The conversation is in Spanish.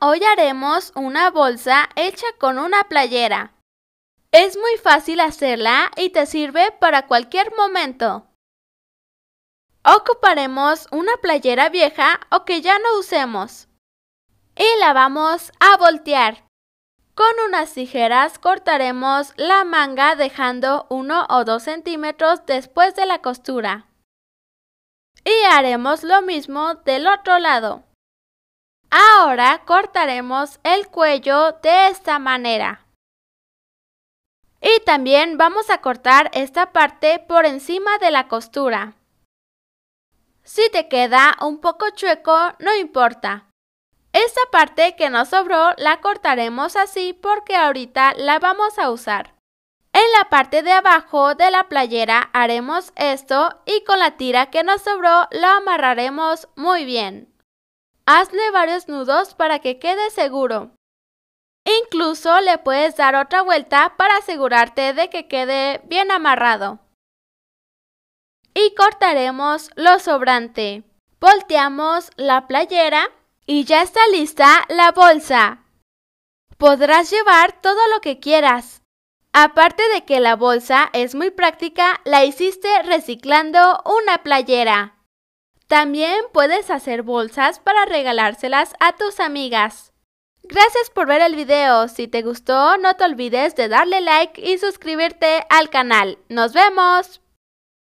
hoy haremos una bolsa hecha con una playera. Es muy fácil hacerla y te sirve para cualquier momento. Ocuparemos una playera vieja o que ya no usemos. Y la vamos a voltear. Con unas tijeras cortaremos la manga dejando uno o dos centímetros después de la costura. Y haremos lo mismo del otro lado. Ahora cortaremos el cuello de esta manera. Y también vamos a cortar esta parte por encima de la costura. Si te queda un poco chueco, no importa. Esta parte que nos sobró la cortaremos así porque ahorita la vamos a usar. En la parte de abajo de la playera haremos esto y con la tira que nos sobró la amarraremos muy bien. Hazle varios nudos para que quede seguro. Incluso le puedes dar otra vuelta para asegurarte de que quede bien amarrado. Y cortaremos lo sobrante. Volteamos la playera y ya está lista la bolsa. Podrás llevar todo lo que quieras. Aparte de que la bolsa es muy práctica, la hiciste reciclando una playera. También puedes hacer bolsas para regalárselas a tus amigas. Gracias por ver el video. Si te gustó, no te olvides de darle like y suscribirte al canal. ¡Nos vemos!